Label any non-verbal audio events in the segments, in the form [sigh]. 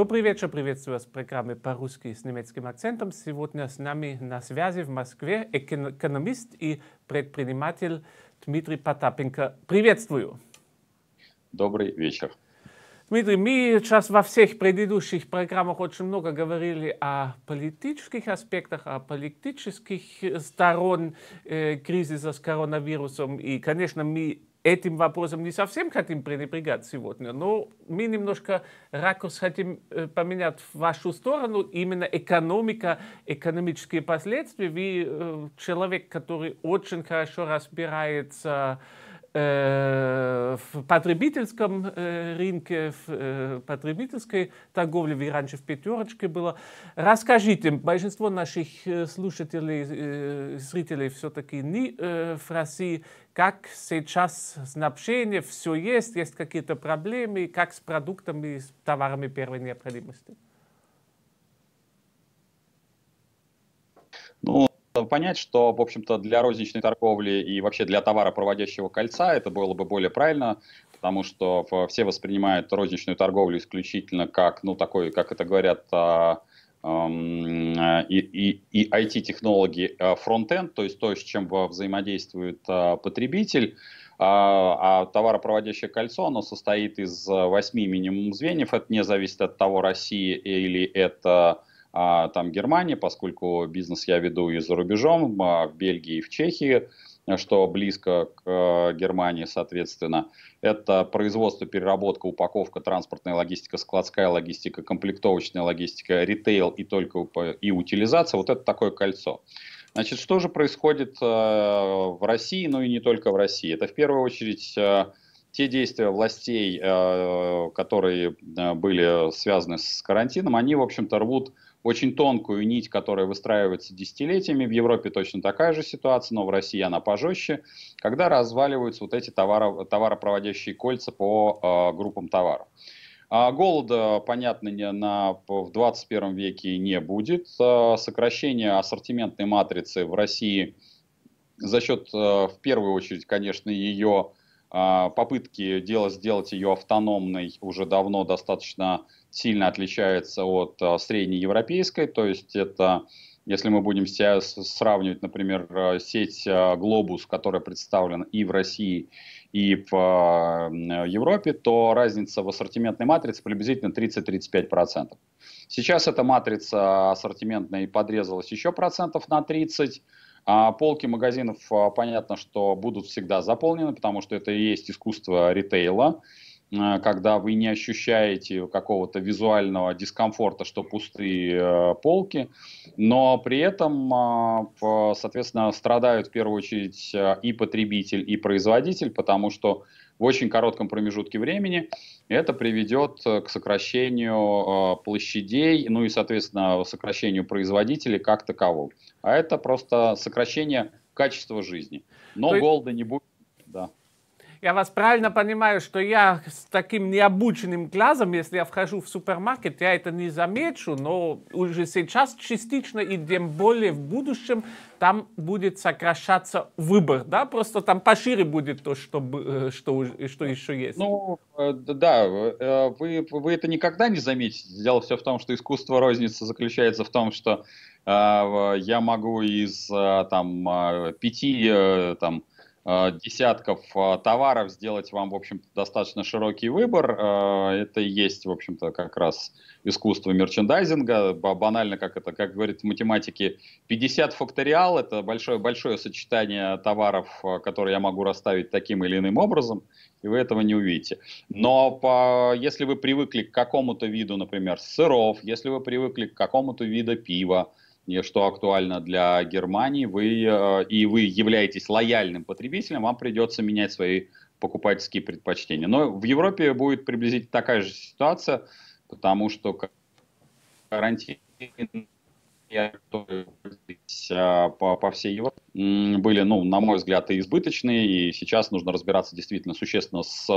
Добрый вечер, приветствую вас в программе по-русски с немецким акцентом. Сегодня с нами на связи в Москве экономист и предприниматель Дмитрий Потапенко. Приветствую. Добрый вечер. Дмитрий, мы сейчас во всех предыдущих программах очень много говорили о политических аспектах, о политических сторон э, кризиса с коронавирусом. И, конечно, мы этим вопросом не совсем хотим пренебрегать сегодня, но мы немножко ракурс хотим э, поменять в вашу сторону. Именно экономика, экономические последствия. Вы э, человек, который очень хорошо разбирается в Э, в потребительском э, рынке, в э, потребительской торговле, вы раньше в пятерочке было. Расскажите, большинство наших слушателей, зрителей все-таки не в России, как сейчас снабжение, все есть, есть какие-то проблемы, как с продуктами, с товарами первой необходимости? Ну, этого понять, что, в общем-то, для розничной торговли и вообще для товара проводящего кольца это было бы более правильно, потому что все воспринимают розничную торговлю исключительно как, ну, такой, как это говорят, а, эм, и, и, и IT-технологии э, фронтенд, то есть то, с чем взаимодействует э, потребитель, а, а товаропроводящее кольцо, оно состоит из восьми минимум звеньев, это не зависит от того, Россия или это а там Германии, поскольку бизнес я веду и за рубежом, а, в Бельгии и в Чехии, что близко к э, Германии, соответственно. Это производство, переработка, упаковка, транспортная логистика, складская логистика, комплектовочная логистика, ритейл и только и утилизация. Вот это такое кольцо. Значит, что же происходит э, в России, ну и не только в России? Это в первую очередь э, те действия властей, которые были связаны с карантином, они, в общем-то, рвут очень тонкую нить, которая выстраивается десятилетиями. В Европе точно такая же ситуация, но в России она пожестче, когда разваливаются вот эти товаро, товаропроводящие кольца по э, группам товаров. А голода, понятно, не на, в 21 веке не будет. А, сокращение ассортиментной матрицы в России за счет, а, в первую очередь, конечно, ее а, попытки дело сделать ее автономной уже давно достаточно сильно отличается от а, среднеевропейской, то есть это если мы будем сравнивать, например, а, сеть Globus, которая представлена и в России, и в Европе, то разница в ассортиментной матрице приблизительно 30-35%. Сейчас эта матрица ассортиментная подрезалась еще процентов на 30%, а полки магазинов, а, понятно, что будут всегда заполнены, потому что это и есть искусство ритейла. Э, когда вы не ощущаете какого-то визуального дискомфорта, что пустые э, полки, но при этом, а, соответственно, страдают в первую очередь э, и потребитель, и производитель, потому что в очень коротком промежутке времени это приведет к сокращению площадей, ну и, соответственно, сокращению производителей как такового. А это просто сокращение качества жизни. Но голода не будет. Да я вас правильно понимаю, что я с таким необученным глазом, если я вхожу в супермаркет, я это не замечу, но уже сейчас частично и тем более в будущем там будет сокращаться выбор, да, просто там пошире будет то, что, э, что, что еще есть. Ну, э, да, э, вы, вы это никогда не заметите. Дело все в том, что искусство розницы заключается в том, что я могу из там, пяти там, Э, десятков э, товаров сделать вам, в общем достаточно широкий выбор. Э, это и есть, в общем-то, как раз искусство мерчендайзинга. Банально, как это, как говорит в математике, 50 факториал — это большое-большое сочетание товаров, которые я могу расставить таким или иным образом, и вы этого не увидите. Но по, если вы привыкли к какому-то виду, например, сыров, если вы привыкли к какому-то виду пива, что актуально для Германии, вы, э, и вы являетесь лояльным потребителем, вам придется менять свои покупательские предпочтения. Но в Европе будет приблизительно такая же ситуация, потому что карантин э, по, всей Европе были, ну, на мой взгляд, и избыточные, и сейчас нужно разбираться действительно существенно с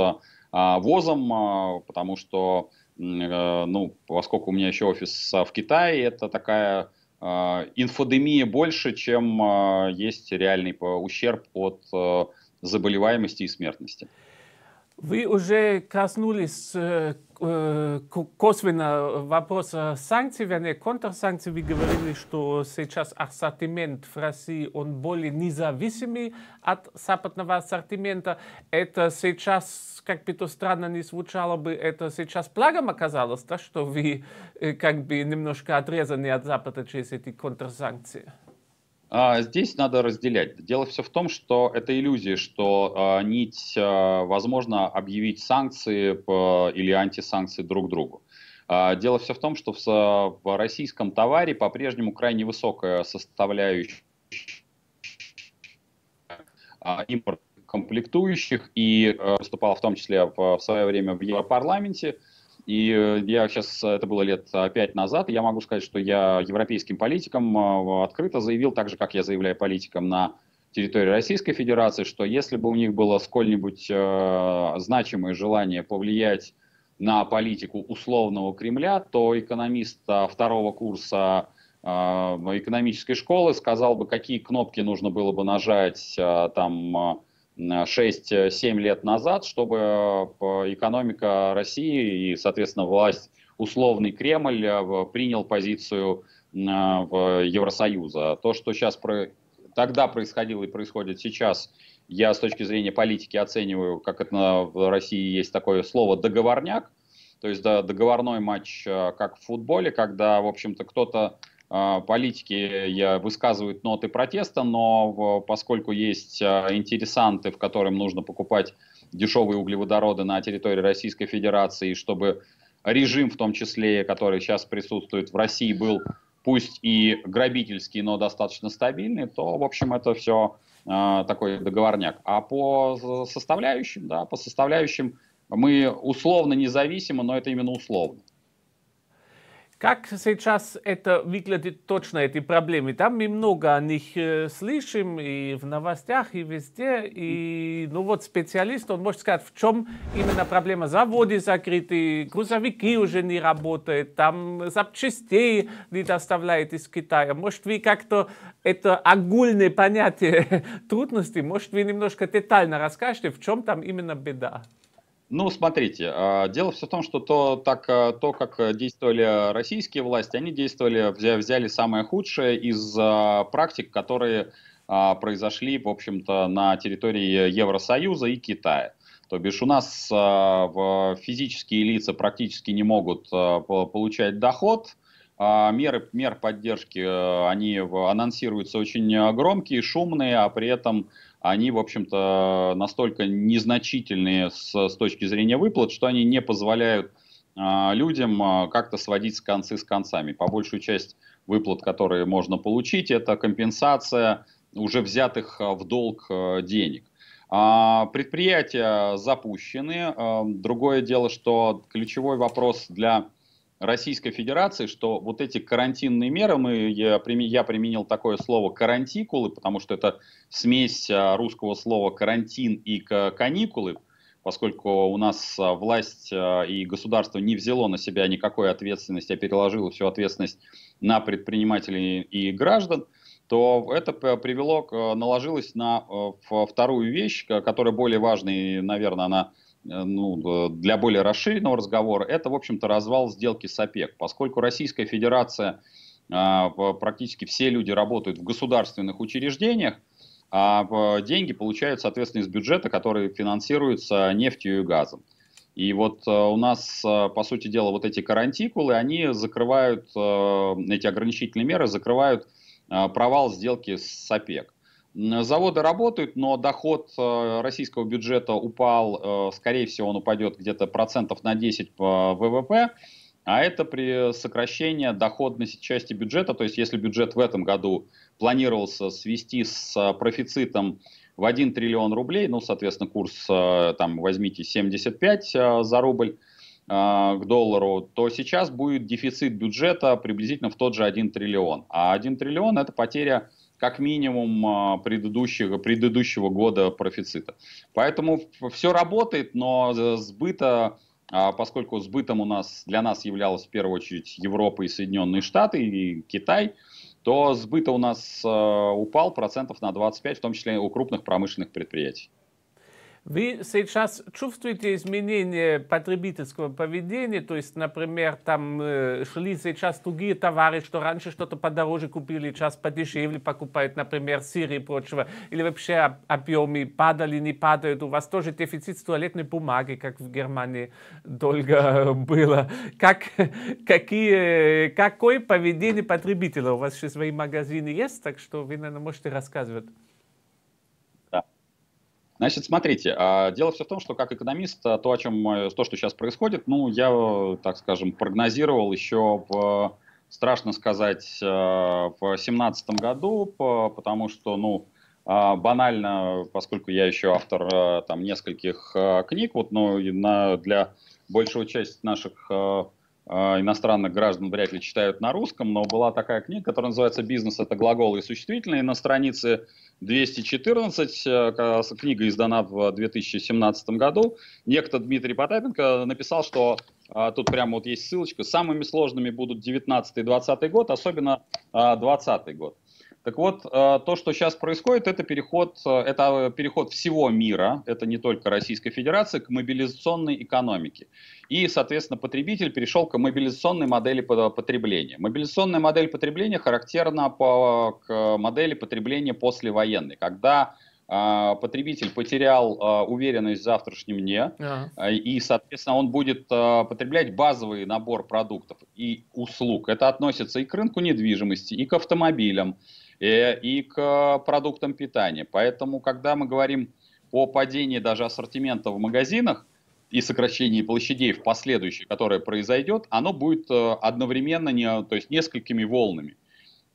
а, э, ВОЗом, потому что, ну, поскольку у меня еще офис в Китае, это такая Э, инфодемии больше, чем э, есть реальный ущерб от э, заболеваемости и смертности. Вы уже коснулись Э, косвенно вопрос санкций, вернее, контрсанкций. Вы говорили, что сейчас ассортимент в России, он более независимый от западного ассортимента. Это сейчас, как бы то странно не звучало бы, это сейчас благом оказалось, да, что вы э, как бы немножко отрезаны от Запада через эти контрсанкции? А здесь надо разделять. Дело все в том, что это иллюзия, что а, нить, а, возможно, объявить санкции по, или антисанкции друг другу. А, дело все в том, что в, в российском товаре по-прежнему крайне высокая составляющая а, импорт комплектующих и э, выступал в том числе в, в свое время в Европарламенте. парламенте и э, я сейчас, э, это было лет э, пять назад, и я могу сказать, что я европейским политикам открыто заявил, так же, как я заявляю политикам на территории Российской Федерации, что если бы у них было сколь-нибудь э, значимое желание повлиять на политику условного Кремля, то экономист второго курса экономической школы сказал бы, какие кнопки нужно было бы нажать там 6-7 э, э, лет назад, чтобы э, экономика России и, соответственно, власть, условный Кремль принял позицию в Евросоюза. То, что сейчас про... тогда происходило и происходит сейчас, я с точки зрения политики оцениваю, как это в России есть такое слово «договорняк», то есть да, договорной матч, как в футболе, когда, в общем-то, кто-то а, политики я высказывают ноты протеста, но поскольку есть а, интересанты, в которым нужно покупать дешевые углеводороды на территории Российской Федерации, чтобы режим, в том числе, который сейчас присутствует в России, был пусть и грабительский, но достаточно стабильный, то, в общем, это все а, такой договорняк. А по составляющим, да, по составляющим мы условно независимы, но это именно условно. Как сейчас это выглядит точно, эти проблемы? Там мы много о них э, слышим и в новостях, и везде. И, ну вот, специалист, он может сказать, в чем именно проблема. Заводы закрыты, грузовики уже не работают, там запчастей не доставляют из Китая. Может, вы как-то это огульное понятие [laughs] трудности? может, вы немножко детально расскажете, в чем там именно беда? Ну, смотрите, а, дело все в том, что то, так, а, то, как э, действовали российские власти, они действовали, взяли самое худшее из а, практик, которые произошли, в общем-то, на территории Евросоюза и Китая. То бишь у нас физические лица практически не могут получать доход, меры мер поддержки, э, они анонсируются очень э, громкие, шумные, а при этом они, в общем-то, настолько незначительные с, с точки зрения выплат, что они не позволяют а, людям а, как-то сводить с концы с концами. По большую часть выплат, которые можно получить, это компенсация уже взятых а, в долг денег. Предприятия запущены. Другое дело, что ключевой вопрос для Российской Федерации, что вот эти карантинные меры, мы, я, я применил такое слово карантикулы, потому что это смесь а, русского слова карантин и каникулы, поскольку у нас а, власть а, и государство не взяло на себя никакой ответственности, а переложило всю ответственность на предпринимателей и граждан, то это привело, наложилось на вторую вещь, которая более важная, и, наверное, она Э, ну, для более расширенного разговора, это, в общем-то, развал сделки с ОПЕК. Поскольку Российская Федерация, а, практически все люди работают в государственных учреждениях, а деньги получают, соответственно, из бюджета, который финансируется нефтью и газом. И вот э, у нас, э, по сути дела, вот эти карантикулы, они закрывают, эти ограничительные меры закрывают провал сделки с ОПЕК. Заводы работают, но доход э, российского бюджета упал, э, скорее всего, он упадет где-то процентов на 10 по ВВП, а это при сокращении доходности части бюджета, то есть если бюджет в этом году планировался свести с э, профицитом в 1 триллион рублей, ну, соответственно, курс там возьмите 75 за рубль, к доллару, то сейчас будет дефицит бюджета приблизительно в тот же 1 триллион. А 1 триллион – это потеря как минимум а, предыдущего, предыдущего года профицита. Поэтому все работает, но сбыта а, поскольку сбытом у нас для нас являлась в первую очередь Европа и Соединенные Штаты и Китай, то сбыта у нас а, упал процентов на 25, в том числе у крупных промышленных предприятий. Вы сейчас чувствуете изменение потребительского поведения? То есть, например, там э, шли сейчас другие товары, что раньше что-то подороже купили, сейчас подешевле покупают, например, сыр и прочего. Или вообще объемы падали, не падают. У вас тоже дефицит туалетной бумаги, как в Германии долго [laughs] было. Как, какие, какое поведение потребителя? У вас сейчас свои магазины есть, так что вы, наверное, можете рассказывать. Значит, смотрите, а, дело все в том, что как экономист, а, то, о чем, э, то, что сейчас происходит, ну, я, так скажем, прогнозировал еще в, страшно сказать, э, в семнадцатом году, потому что, ну, а, банально, поскольку я еще автор э, там нескольких книг, вот, ну, на, для большую часть наших а, иностранных граждан вряд ли читают на русском, но была такая книга, которая называется «Бизнес – это глаголы и существительные». На странице 214, э, книга издана в 2017 году, некто Дмитрий Потапенко написал, что а, тут прямо вот есть ссылочка, самыми сложными будут 19 и 20 год, особенно 20 а, год. Так вот, э, то, что сейчас происходит, это переход, э, это э, переход всего мира, это не только Российской Федерации, к мобилизационной экономике. И, соответственно, потребитель перешел к мобилизационной модели потребления. Мобилизационная модель потребления характерна по, к модели потребления послевоенной, когда потребитель потерял уверенность в завтрашнем дне, ага. и, соответственно, он будет потреблять базовый набор продуктов и услуг. Это относится и к рынку недвижимости, и к автомобилям, Э, и к э, продуктам питания. Поэтому, когда мы говорим о падении даже ассортимента в магазинах и сокращении площадей в последующее, которое произойдет, оно будет э, одновременно, не, то есть несколькими волнами.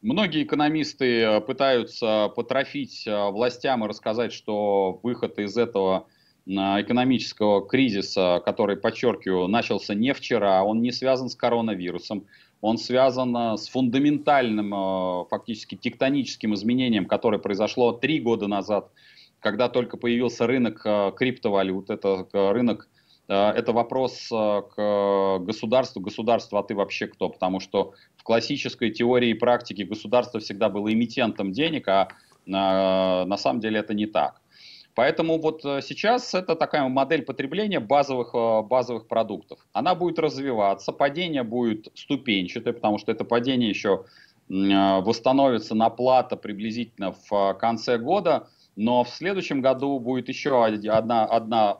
Многие экономисты пытаются потрофить властям и рассказать, что выход из этого экономического кризиса, который, подчеркиваю, начался не вчера, он не связан с коронавирусом, он связан э, с фундаментальным, э, фактически тектоническим изменением, которое произошло три года назад, когда только появился рынок э, криптовалют. Это рынок, это вопрос к государству. Государство, а ты вообще кто? Потому что в классической теории и практике государство всегда было эмитентом денег, а на самом деле это не так. Поэтому вот э, сейчас это такая модель потребления базовых, э, базовых продуктов. Она будет развиваться, падение будет ступенчатое, потому что это падение еще э, восстановится на плата приблизительно в конце года, но в следующем году будет еще одна, одна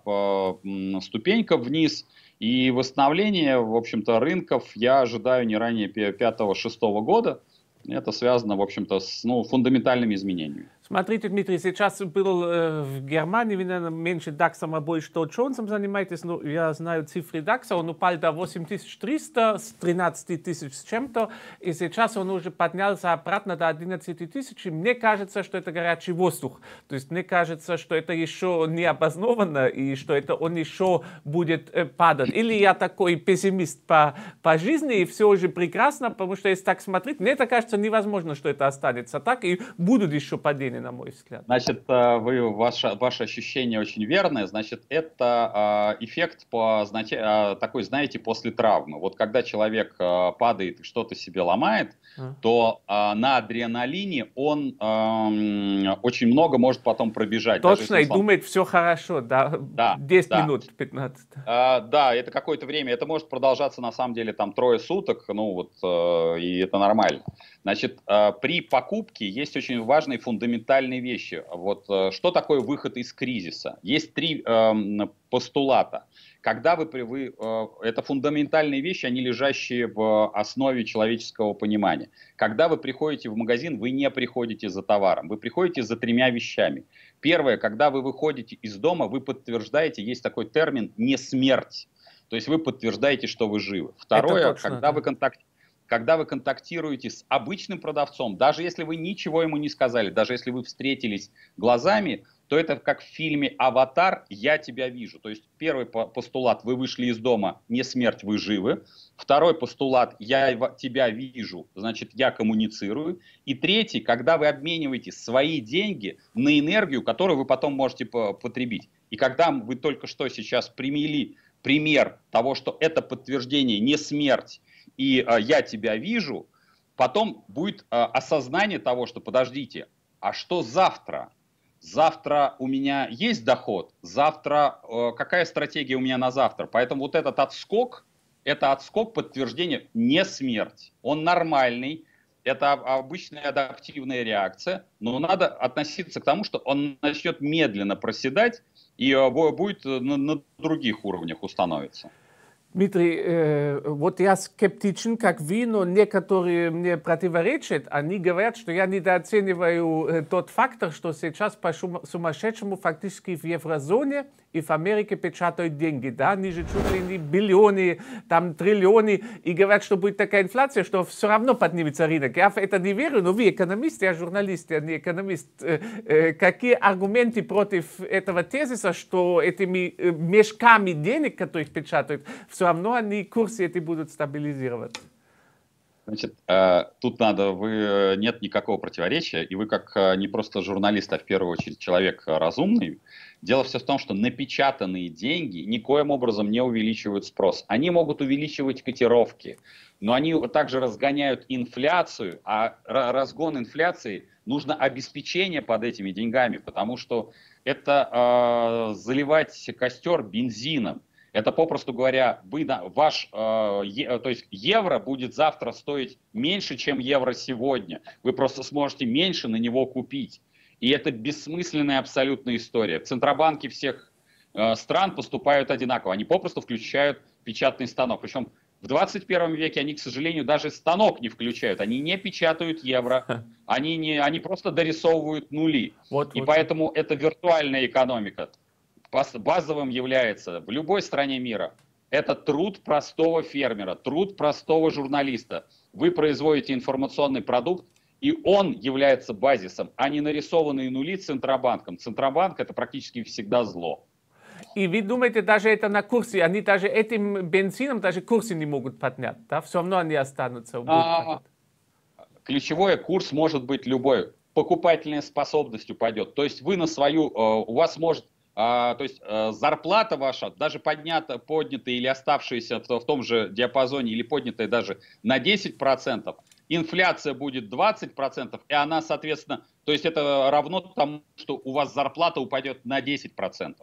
ступенька вниз, и восстановление, в общем-то, рынков я ожидаю не ранее 5-6 года. Это связано, в общем-то, с ну, фундаментальными изменениями. Смотрите, Дмитрий, сейчас был э, в Германии, видно, меньше DAX а больше что Джонсом занимаетесь, но я знаю цифры DAX, он упал до 8300, с 13 тысяч с чем-то, и сейчас он уже поднялся обратно до 11 тысяч, и мне кажется, что это горячий воздух. То есть мне кажется, что это еще не обоснованно, и что это он еще будет э, падать. Или я такой пессимист по, по жизни, и все уже прекрасно, потому что если так смотреть, мне это кажется невозможно, что это останется так, и будут еще падения логичный, на мой взгляд. Значит, э, вы, ваше, ваше ощущение очень верное. Значит, это а, эффект по, знаете, а, такой, знаете, после травмы. Вот когда человек э, падает и что-то себе ломает, а. то а, на адреналине он эм, очень много может потом пробежать. Точно, и слом... думает, все хорошо, да, да 10 да. минут, 15. А, да, это какое-то время. Это может продолжаться, на самом деле, там трое суток, ну вот, э, и это нормально. Значит, при покупке есть очень важный фундамент фундаментальные вещи. Вот э, что такое выход из кризиса? Есть три э, постулата. Когда вы, вы э, это фундаментальные вещи, они лежащие в основе человеческого понимания. Когда вы приходите в магазин, вы не приходите за товаром, вы приходите за тремя вещами. Первое, когда вы выходите из дома, вы подтверждаете, есть такой термин не смерть. То есть вы подтверждаете, что вы живы. Второе, когда вы контактируете когда вы контактируете с обычным продавцом, даже если вы ничего ему не сказали, даже если вы встретились глазами, то это как в фильме «Аватар. Я тебя вижу». То есть первый постулат «Вы вышли из дома, не смерть, вы живы». Второй постулат «Я тебя вижу», значит, я коммуницирую. И третий, когда вы обмениваете свои деньги на энергию, которую вы потом можете потребить. И когда вы только что сейчас примели пример того, что это подтверждение не смерть, и э, я тебя вижу, потом будет э, осознание того, что подождите, а что завтра? Завтра у меня есть доход, завтра э, какая стратегия у меня на завтра? Поэтому вот этот отскок, это отскок подтверждения не смерть, он нормальный. Это обычная адаптивная реакция, но надо относиться к тому, что он начнет медленно проседать, и э, будет э, на, на других уровнях установиться. Дмитрий, э, вот я скептичен, как вы, но некоторые мне противоречат. Они говорят, что я недооцениваю э, тот фактор, что сейчас по сумасшедшему фактически в еврозоне и в Америке печатают деньги, да, они же чуть ли не биллионы, там триллионы, и говорят, что будет такая инфляция, что все равно поднимется рынок. Я в это не верю, но вы экономист, я журналист, я не экономист. Какие аргументы против этого тезиса, что этими мешками денег, которые печатают, все равно они курсы эти будут стабилизировать? Значит, э, тут надо, вы э, нет никакого противоречия, и вы как э, не просто журналист, а в первую очередь человек разумный. Дело все в том, что напечатанные деньги никоим образом не увеличивают спрос. Они могут увеличивать котировки, но они также разгоняют инфляцию, а разгон инфляции нужно обеспечение под этими деньгами, потому что это э, заливать костер бензином. Это, попросту говоря, вы, ваш, э, э, то есть евро будет завтра стоить меньше, чем евро сегодня. Вы просто сможете меньше на него купить. И это бессмысленная абсолютная история. Центробанки всех э, стран поступают одинаково. Они попросту включают печатный станок. Причем в 21 веке они, к сожалению, даже станок не включают. Они не печатают евро, они, не, они просто дорисовывают нули. Вот, и вот. поэтому это виртуальная экономика базовым является в любой стране мира. Это труд простого фермера, труд простого журналиста. Вы производите информационный продукт, и он является базисом, а не нарисованные нули Центробанком. Центробанк – это практически всегда зло. И вы думаете, даже это на курсе, они даже этим бензином даже курсы не могут поднять, да? Все равно они останутся. А, ключевое, курс может быть любой. Покупательная способность упадет. То есть вы на свою, э, у вас может а, то есть э, зарплата ваша, даже поднята, поднятая или оставшаяся в том же диапазоне, или поднятая даже на 10%, инфляция будет 20%, и она, соответственно, то есть это равно тому, что у вас зарплата упадет на 10%.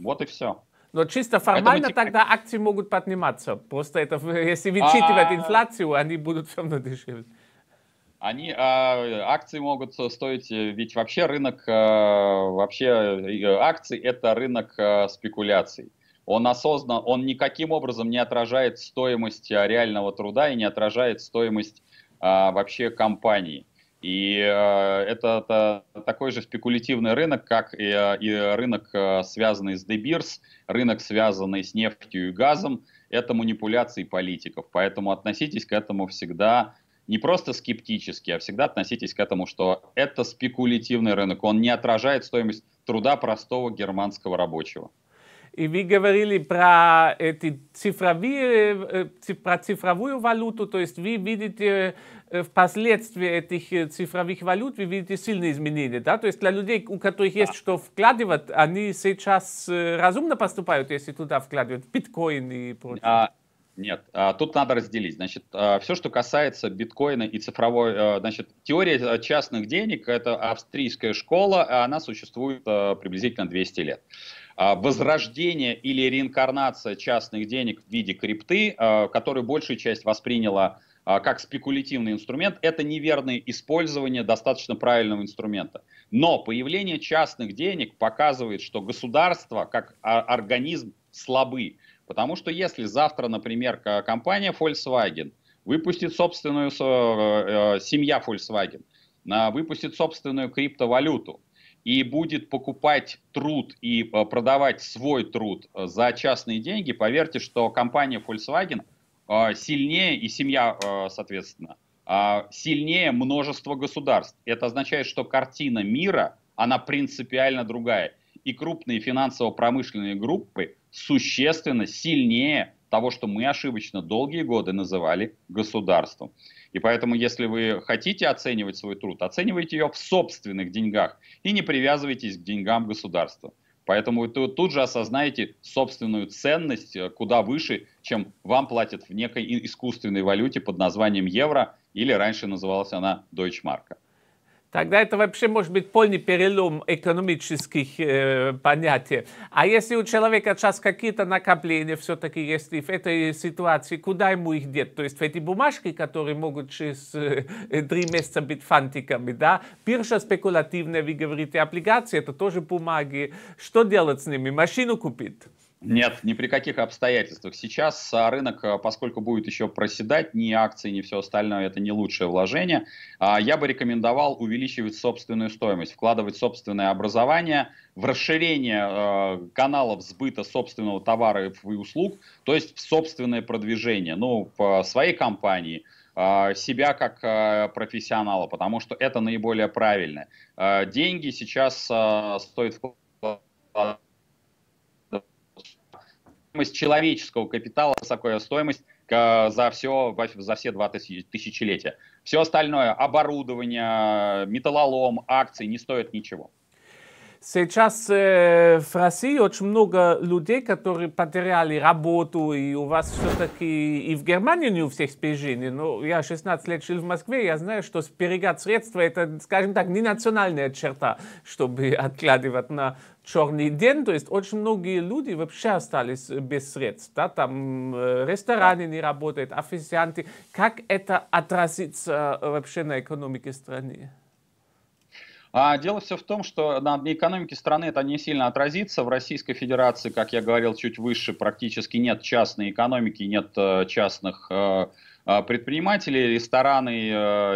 Вот и все. Но чисто формально Поэтому... тогда акции могут подниматься. Просто это, [laughs] если а, вычитывать а... инфляцию, они будут все равно дешевле. Они, а, акции могут стоить, э, ведь вообще рынок, а, вообще э, акции это рынок а, спекуляций. Он осознан, он никаким образом не отражает стоимость реального труда и не отражает стоимость а, вообще компании. И э, это, это такой же спекулятивный рынок, как и, и рынок, связанный с Дебирс, рынок, связанный с нефтью и газом. Это манипуляции политиков. Поэтому относитесь к этому всегда не просто скептически, а всегда относитесь к этому, что это спекулятивный рынок, он не отражает стоимость труда простого германского рабочего. И вы говорили про, эти цифровые, э, про цифровую валюту, то есть вы видите э, впоследствии этих э, цифровых валют, вы видите сильные изменения, да? То есть для людей, у которых есть да. что вкладывать, они сейчас разумно поступают, если туда вкладывают биткоин и прочее. А, нет, а, тут надо разделить. Значит, а, все, что касается биткоина и цифровой, а, значит, теория частных денег, это австрийская школа, она существует приблизительно 200 лет. Возрождение или реинкарнация частных денег в виде крипты, которую большая часть восприняла как спекулятивный инструмент, это неверное использование достаточно правильного инструмента. Но появление частных денег показывает, что государство как организм слабый. Потому что если завтра, например, компания Volkswagen выпустит собственную, э, э, семья Volkswagen выпустит собственную криптовалюту, и будет покупать труд и э, продавать свой труд за частные деньги, поверьте, что компания Volkswagen сильнее, и семья, соответственно, сильнее множество государств. Это означает, что картина мира, она принципиально другая и крупные финансово-промышленные группы существенно сильнее того, что мы ошибочно долгие годы называли государством. И поэтому, если вы хотите оценивать свой труд, оценивайте ее в собственных деньгах и не привязывайтесь к деньгам государства. Поэтому вы тут же осознаете собственную ценность э, куда выше, чем вам платят в некой искусственной валюте под названием евро, или раньше называлась она Deutschmark. Тогда это вообще может быть полный перелом экономических э, понятий. А если у человека сейчас какие-то накопления все-таки есть в этой ситуации, куда ему их деть? То есть в эти бумажки, которые могут через э, три месяца быть фантиками, да? Биржа спекулятивная, вы говорите, облигации, это тоже бумаги. Что делать с ними? Машину купить? Нет, ни при каких обстоятельствах. Сейчас а, рынок, а, поскольку будет еще проседать, ни акции, ни все остальное, это не лучшее вложение. А, я бы рекомендовал увеличивать собственную стоимость, вкладывать собственное образование в расширение каналов сбыта собственного товара и услуг, то есть в собственное продвижение, ну, по своей компании, себя как профессионала, потому что это наиболее правильно. Деньги сейчас стоит вкладывать стоимость человеческого капитала, высокая стоимость э, за все, за все два тысячелетия. Все остальное, оборудование, металлолом, акции не стоят ничего. Сейчас э, в России очень много людей, которые потеряли работу, и у вас все-таки и в Германии не у всех спижины. Но ну, я 16 лет жил в Москве, я знаю, что сберегать средства – это, скажем так, не национальная черта, чтобы [laughs] откладывать на черный день, то есть очень многие люди вообще остались э, без средств, да, там э, рестораны не работают, официанты. Как это отразится э, вообще на экономике страны? А дело все в том, что на экономике страны это не сильно отразится. В Российской Федерации, как я говорил чуть выше, практически нет частной экономики, нет э, частных э, э, предпринимателей, рестораны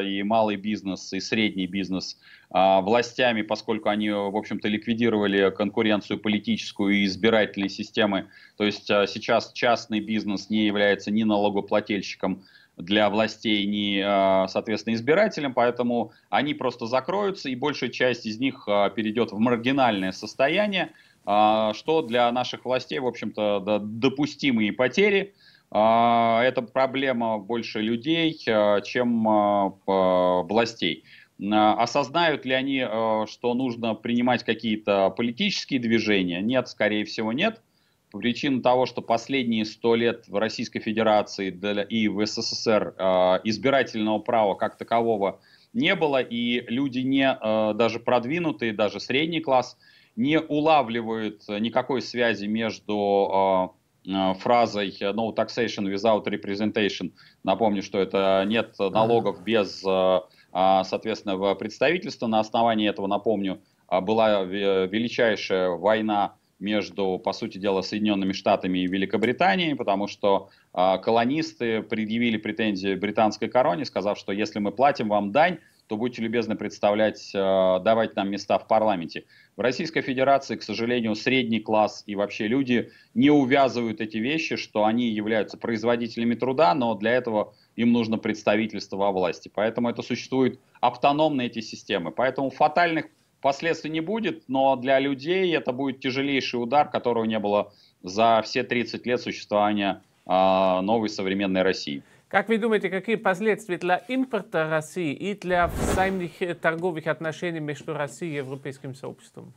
и малый бизнес, и средний бизнес властями, поскольку они, в общем-то, ликвидировали конкуренцию политическую и избирательной системы. То есть сейчас частный бизнес не является ни налогоплательщиком, для властей, ни, а, соответственно, избирателям, поэтому они просто закроются, и большая часть из них а, перейдет в маргинальное состояние, а, что для наших властей, в общем-то, допустимые потери. Это проблема больше людей, чем властей. Осознают ли они, что нужно принимать какие-то политические движения? Нет, скорее всего, нет по того, что последние сто лет в Российской Федерации и в СССР э, избирательного права как такового не было, и люди не э, даже продвинутые, даже средний класс не улавливают никакой связи между э, фразой «no taxation without representation». Напомню, что это «нет налогов без, а, соответственно, представительства». На основании этого, напомню, а, была величайшая война между, по сути дела, Соединенными Штатами и Великобританией, потому что э, колонисты предъявили претензии британской короне, сказав, что если мы платим вам дань, то будьте любезны представлять, э, давать нам места в парламенте. В Российской Федерации, к сожалению, средний класс и вообще люди не увязывают эти вещи, что они являются производителями труда, но для этого им нужно представительство во власти. Поэтому это существуют автономные эти системы. Поэтому фатальных последствий не будет, но для людей это будет тяжелейший удар, которого не было за все 30 лет существования а, новой современной России. Как вы думаете, какие последствия для импорта России и для взаимных торговых отношений между Россией и Европейским сообществом?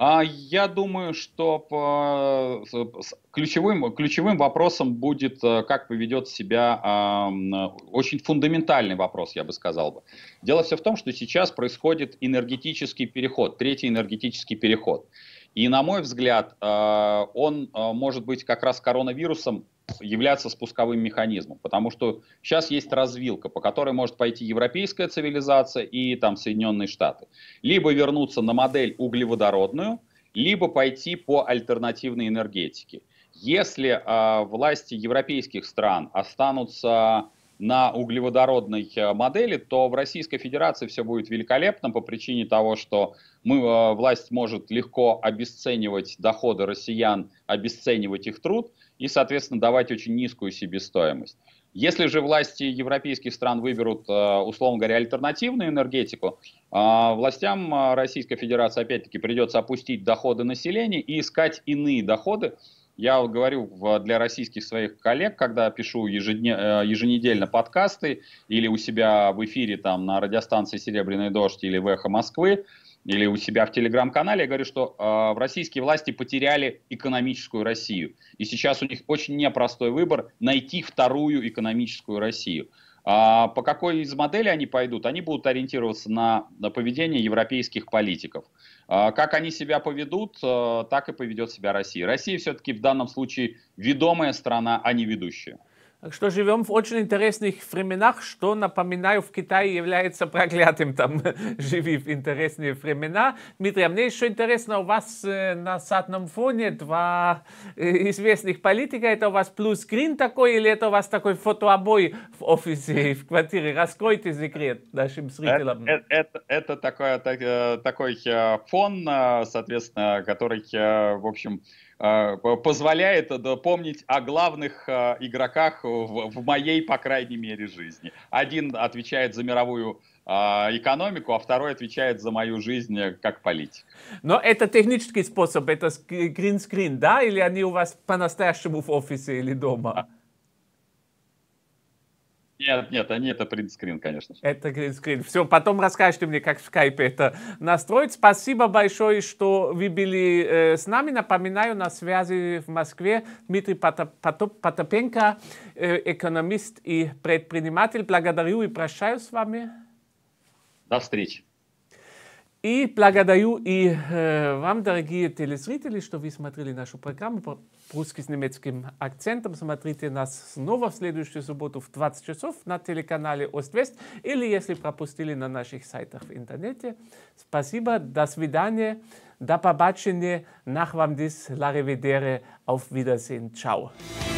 А, я думаю, что ключевым, ключевым вопросом будет, э, как поведет себя, э, очень фундаментальный вопрос, я бы сказал бы. Дело все в том, что сейчас происходит энергетический переход, третий энергетический переход. И, на мой взгляд, э, он э, может быть как раз коронавирусом являться спусковым механизмом, потому что сейчас есть развилка, по которой может пойти европейская цивилизация и там Соединенные Штаты. Либо вернуться на модель углеводородную, либо пойти по альтернативной энергетике. Если э, власти европейских стран останутся на углеводородной э, модели, то в Российской Федерации все будет великолепно по причине того, что мы, э, власть может легко обесценивать доходы россиян, обесценивать их труд и, соответственно, давать очень низкую себестоимость. Если же власти европейских стран выберут, э, условно говоря, альтернативную энергетику, властям Российской Федерации опять-таки придется опустить доходы населения и искать иные доходы, я говорю для российских своих коллег, когда пишу ежедне, э, еженедельно подкасты или у себя в эфире там на радиостанции «Серебряный дождь» или в «Эхо Москвы», или у себя в телеграм-канале, я говорю, что э, российские власти потеряли экономическую Россию. И сейчас у них очень непростой выбор найти вторую экономическую Россию. А по какой из моделей они пойдут? Они будут ориентироваться на, на поведение европейских политиков. А, как они себя поведут, э, так и поведет себя Россия. Россия все-таки в данном случае ведомая страна, а не ведущая. Так что живем в очень интересных временах, что, напоминаю, в Китае является проклятым там [laughs] живи в интересные времена. Дмитрий, а мне еще интересно, у вас э, на садном фоне два э, известных политика. Это у вас плюс-грин такой или это у вас такой фотообой в офисе и в квартире? Раскройте секрет нашим э, зрителям. Это, это, это такой, такой фон, соответственно, который, в общем, а, позволяет помнить о главных а, игроках в моей, по крайней мере, жизни. Один отвечает за мировую а, экономику, а второй отвечает за мою жизнь как политик. Но это технический способ, это гринскрин, да? Или они у вас по-настоящему в офисе или дома? Нет, нет, они это принтскрин, конечно. Это принтскрин. Все, потом расскажешь ты мне, как в скайпе это настроить. Спасибо большое, что вы были э, с нами. Напоминаю, на связи в Москве Дмитрий Потоп, Потопенко, э, экономист и предприниматель. Благодарю и прощаюсь с вами. До встречи. И благодарю и э, вам, дорогие телезрители, что вы смотрели нашу программу по с немецким акцентом. Смотрите нас снова в следующую субботу в 20 часов на телеканале Ост-Вест или если пропустили на наших сайтах в интернете. Спасибо, до свидания, до побачення, nach вам дис, лареведере, auf Wiedersehen, ciao.